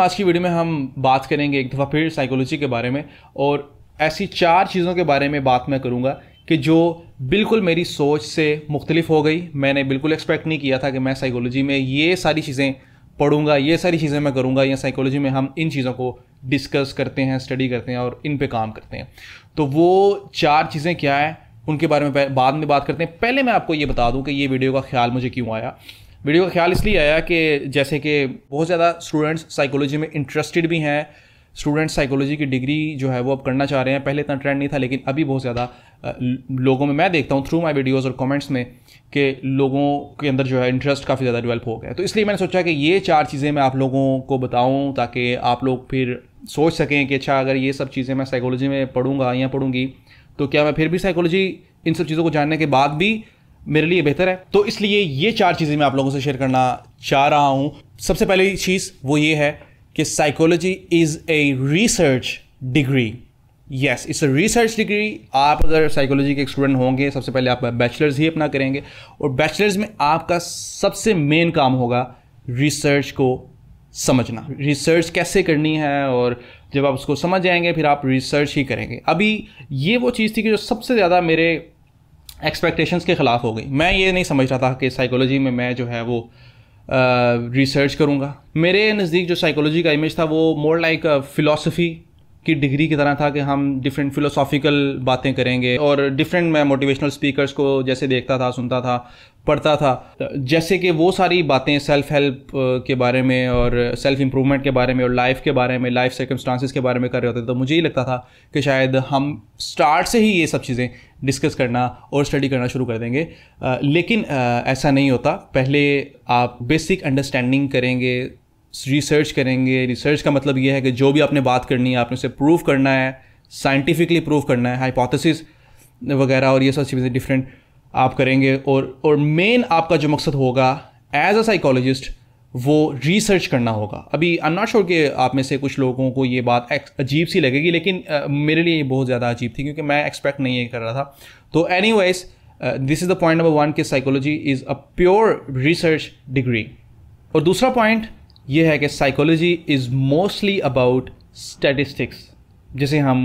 आज की वीडियो में हम बात करेंगे एक दफ़ा फिर साइकोलॉजी के बारे में और ऐसी चार चीज़ों के बारे में बात मैं करूँगा कि जो बिल्कुल मेरी सोच से मुख्तलिफ हो गई मैंने बिल्कुल एक्सपेक्ट नहीं किया था कि मैं साइकोलॉजी में ये सारी चीज़ें पढ़ूंगा ये सारी चीज़ें मैं करूँगा या साइकोलॉजी में हम इन चीज़ों को डिस्कस करते हैं स्टडी करते हैं और इन पर काम करते हैं तो वो चार चीज़ें क्या है उनके बारे में बाद में बात करते हैं पहले मैं आपको ये बता दूं कि ये वीडियो का ख्याल मुझे क्यों आया वीडियो का ख्याल इसलिए आया कि जैसे कि बहुत ज़्यादा स्टूडेंट्स साइकोलॉजी में इंटरेस्टेड भी हैं स्टूडेंट्स साइकोलॉजी की डिग्री जो है वो अब करना चाह रहे हैं पहले इतना ट्रेंड नहीं था लेकिन अभी बहुत ज़्यादा लोगों में मैं देखता हूँ थ्रू माई वीडियोज़ और कमेंट्स में कि लोगों के अंदर जो है इंटरेस्ट काफ़ी ज़्यादा डिवेल्प हो गया तो इसलिए मैंने सोचा कि ये चार चीज़ें मैं आप लोगों को बताऊँ ताकि आप लोग फिर सोच सकें कि अच्छा अगर ये सब चीज़ें मैं साइकोलॉजी में पढ़ूँगा या पढ़ूँगी तो क्या मैं फिर भी साइकोलॉजी इन सब चीज़ों को जानने के बाद भी मेरे लिए बेहतर है तो इसलिए ये चार चीज़ें मैं आप लोगों से शेयर करना चाह रहा हूँ सबसे पहली चीज़ वो ये है कि psychology is a research degree yes it's a research degree आप अगर साइकोलॉजी के स्टूडेंट होंगे सबसे पहले आप बैचलर्स ही अपना करेंगे और बैचलर्स में आपका सबसे मेन काम होगा रिसर्च को समझना रिसर्च कैसे करनी है और जब आप उसको समझ जाएंगे फिर आप रिसर्च ही करेंगे अभी ये वो चीज़ थी कि जो सबसे ज़्यादा मेरे एक्सपेक्टेशंस के ख़िलाफ़ हो गई मैं ये नहीं समझ रहा था कि साइकोलॉजी में मैं जो है वो रिसर्च करूँगा मेरे नज़दीक जो साइकोलॉजी का इमेज था वो मोर लाइक फिलासफ़ी की डिग्री की तरह था कि हम डिफरेंट फिलोसॉफिकल बातें करेंगे और डिफरेंट मैं मोटिवेशनल स्पीकर्स को जैसे देखता था सुनता था पढ़ता था जैसे कि वो सारी बातें सेल्फ हेल्प के बारे में और सेल्फ इम्प्रूवमेंट के बारे में और लाइफ के बारे में लाइफ सर्कमस्टांसिस के बारे में कर रहे होते तो मुझे ही लगता था कि शायद हम स्टार्ट से ही ये सब चीज़ें डिस्कस करना और स्टडी करना शुरू कर देंगे लेकिन ऐसा नहीं होता पहले आप बेसिक अंडरस्टैंडिंग करेंगे रिसर्च करेंगे रिसर्च का मतलब ये है कि जो भी आपने बात करनी है आपने उसे प्रूव करना है साइंटिफिकली प्रूव करना है हाइपोथेसिस वगैरह और ये सब चीज़ें डिफरेंट आप करेंगे और और मेन आपका जो मकसद होगा एज अ साइकोलॉजिस्ट वो रिसर्च करना होगा अभी आई एम नॉट श्योर कि आप में से कुछ लोगों को ये बात अजीब सी लगेगी लेकिन uh, मेरे लिए ये बहुत ज़्यादा अजीब थी क्योंकि मैं एक्सपेक्ट नहीं कर रहा था तो anyways this is the point number one कि psychology is a pure research degree और दूसरा पॉइंट ये है कि psychology is mostly about statistics जिसे हम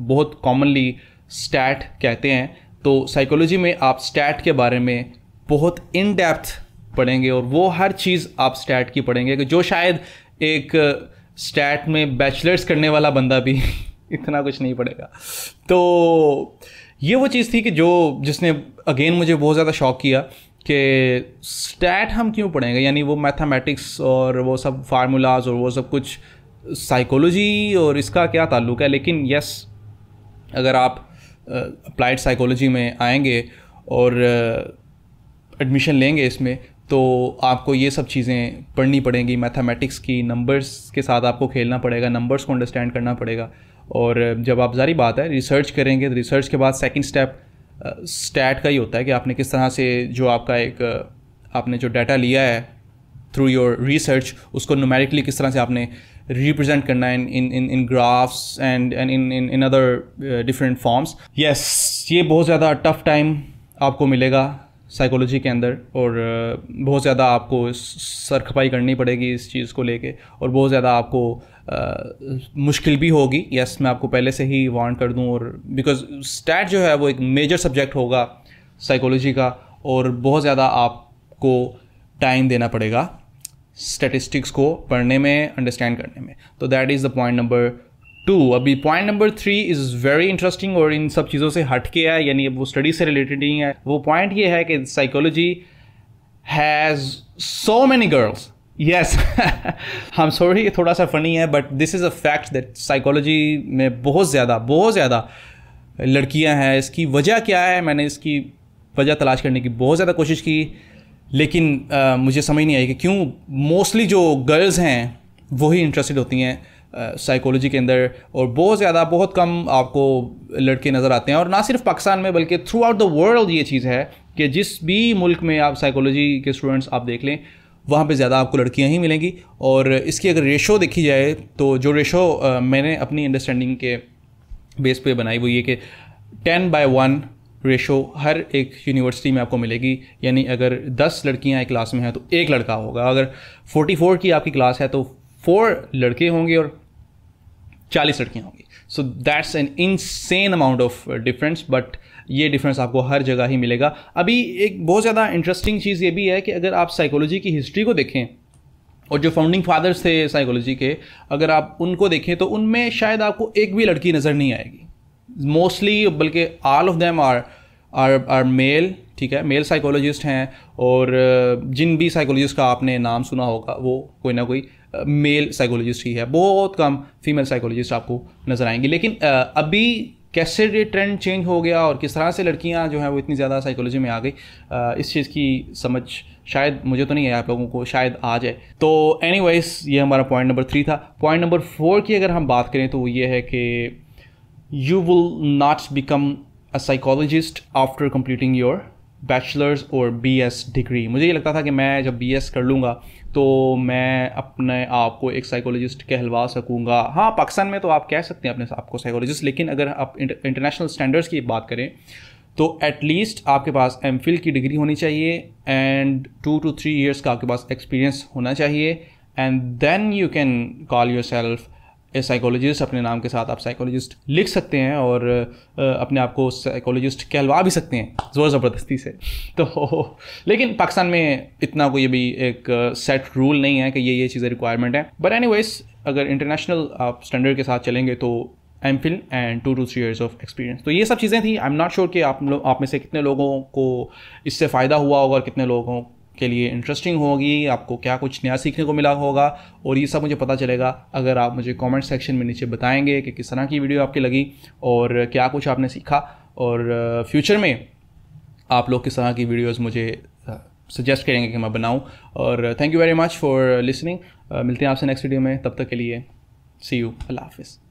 बहुत कॉमनली स्टैट कहते हैं तो साइकोलॉजी में आप स्टैट के बारे में बहुत इन डेप्थ पढ़ेंगे और वो हर चीज़ आप स्टैट की पढ़ेंगे कि जो शायद एक स्टैट में बैचलर्स करने वाला बंदा भी इतना कुछ नहीं पड़ेगा तो ये वो चीज़ थी कि जो जिसने अगेन मुझे बहुत ज़्यादा शौक किया कि स्टैट हम क्यों पढ़ेंगे यानी वो मैथमेटिक्स और वो सब फार्मूलाज और वो सब कुछ साइकोलॉजी और इसका क्या ताल्लुक है लेकिन यस अगर आप अप्लाइड साइकोलॉजी में आएंगे और एडमिशन लेंगे इसमें तो आपको ये सब चीज़ें पढ़नी पड़ेंगी मैथमेटिक्स की नंबर्स के साथ आपको खेलना पड़ेगा नंबर्स को अंडरस्टैंड करना पड़ेगा और जब आप जारी बात है रिसर्च करेंगे तो रिसर्च के बाद सेकंड स्टेप स्टैट का ही होता है कि आपने किस तरह से जो आपका एक आपने जो डाटा लिया है थ्रू योर रिसर्च उसको नोमेरिकली किस तरह से आपने रिप्रेजेंट करना है in in in graphs and and in in in other different forms yes ये बहुत ज़्यादा टफ टाइम आपको मिलेगा साइकोलॉजी के अंदर और बहुत ज़्यादा आपको सर खपाई करनी पड़ेगी इस चीज़ को लेके और बहुत ज़्यादा आपको आ, मुश्किल भी होगी यस मैं आपको पहले से ही वार्न कर दूं और बिकॉज स्टैट जो है वो एक मेजर सब्जेक्ट होगा साइकोलॉजी का और बहुत ज़्यादा आपको टाइम देना पड़ेगा स्टैटिस्टिक्स को पढ़ने में अंडरस्टैंड करने में तो that is the point number two अभी point number three is very interesting और इन सब चीज़ों से हट के है यानी वो स्टडी से रिलेटेड नहीं है वो पॉइंट ये है कि psychology has so many girls yes hmm sorry थोड़ा सा फनी है but this is a fact that psychology में बहुत ज़्यादा बहुत ज़्यादा लड़कियां हैं इसकी वजह क्या है मैंने इसकी वजह तलाश करने की बहुत ज़्यादा कोशिश की लेकिन आ, मुझे समझ नहीं आई कि क्यों मोस्टली जो गर्ल्स हैं वही इंटरेस्टेड होती हैं साइकोलॉजी के अंदर और बहुत ज़्यादा बहुत कम आपको लड़के नज़र आते हैं और ना सिर्फ पाकिस्तान में बल्कि थ्रू आउट द वर्ल्ड ये चीज़ है कि जिस भी मुल्क में आप साइकोलॉजी के स्टूडेंट्स आप देख लें वहाँ पे ज़्यादा आपको लड़कियाँ ही मिलेंगी और इसकी अगर रेशो देखी जाए तो जो रेशो मैंने अपनी अंडरस्टैंडिंग के बेस पे बनाई वो ये कि टेन बाय वन रेशो हर एक यूनिवर्सिटी में आपको मिलेगी यानी अगर दस लड़कियाँ एक क्लास में हैं तो एक लड़का होगा अगर फोर्टी फोर की आपकी क्लास है तो फोर लड़के होंगे और चालीस लड़कियाँ होंगी so that's an insane amount of difference but ये डिफरेंस आपको हर जगह ही मिलेगा अभी एक बहुत ज़्यादा इंटरेस्टिंग चीज़ ये भी है कि अगर आप साइकोलॉजी की हिस्ट्री को देखें और जो फाउंडिंग फादर्स थे साइकोलॉजी के अगर आप उनको देखें तो उनमें शायद आपको एक भी लड़की नज़र नहीं आएगी मोस्टली बल्कि all of them are are are male ठीक है मेल साइकोलॉजिस्ट हैं और uh, जिन भी साइकोलॉजिस्ट का आपने नाम सुना होगा वो कोई ना कोई मेल साइकोलॉजिस्ट ही है बहुत कम फीमेल साइकोलॉजिस्ट आपको नज़र आएंगी लेकिन अभी कैसे ये ट्रेंड चेंज हो गया और किस तरह से लड़कियां जो हैं वो इतनी ज़्यादा साइकोलॉजी में आ गई इस चीज़ की समझ शायद मुझे तो नहीं है आप लोगों को शायद आ जाए तो एनी ये हमारा पॉइंट नंबर थ्री था पॉइंट नंबर फोर की अगर हम बात करें तो वो ये है कि you will not become a psychologist after completing your bachelor's और बीएस डिग्री मुझे ये लगता था कि मैं जब बीएस कर लूँगा तो मैं अपने आप को एक साइकोलॉजिस्ट कहलवा सकूँगा हाँ पाकिस्तान में तो आप कह सकते हैं अपने आप को साइकोलॉजिस्ट लेकिन अगर आप इंटरनेशनल स्टैंडर्ड्स की बात करें तो एटलीस्ट आपके पास एम की डिग्री होनी चाहिए and two to three years का आपके पास एक्सपीरियंस होना चाहिए and then you can call yourself psychologist अपने नाम के साथ आप साइकोलॉजिस्ट लिख सकते हैं और अपने आप को साइकोलॉजिस्ट कहलवा भी सकते हैं ज़ोर ज़बरदस्ती से तो लेकिन पाकिस्तान में इतना कोई अभी एक सेट रूल नहीं है कि ये ये चीज़ें रिक्वायरमेंट है बट एनी अगर इंटरनेशनल आप स्टैंडर्ड के साथ चलेंगे तो M Phil and two to three years of experience तो ये सब चीज़ें थी आई एम नॉट श्योर कि आप लोग आप में से कितने लोगों को इससे फ़ायदा हुआ होगा और कितने लोगों के लिए इंटरेस्टिंग होगी आपको क्या कुछ नया सीखने को मिला होगा और ये सब मुझे पता चलेगा अगर आप मुझे कमेंट सेक्शन में नीचे बताएंगे कि किस तरह की वीडियो आपकी लगी और क्या कुछ आपने सीखा और फ्यूचर में आप लोग किस तरह की वीडियोस मुझे सजेस्ट करेंगे कि मैं बनाऊं और thank you very much for listening मिलते हैं आपसे नेक्स्ट वीडियो में तब तक के लिए सी यू अल्लाह हाफिज़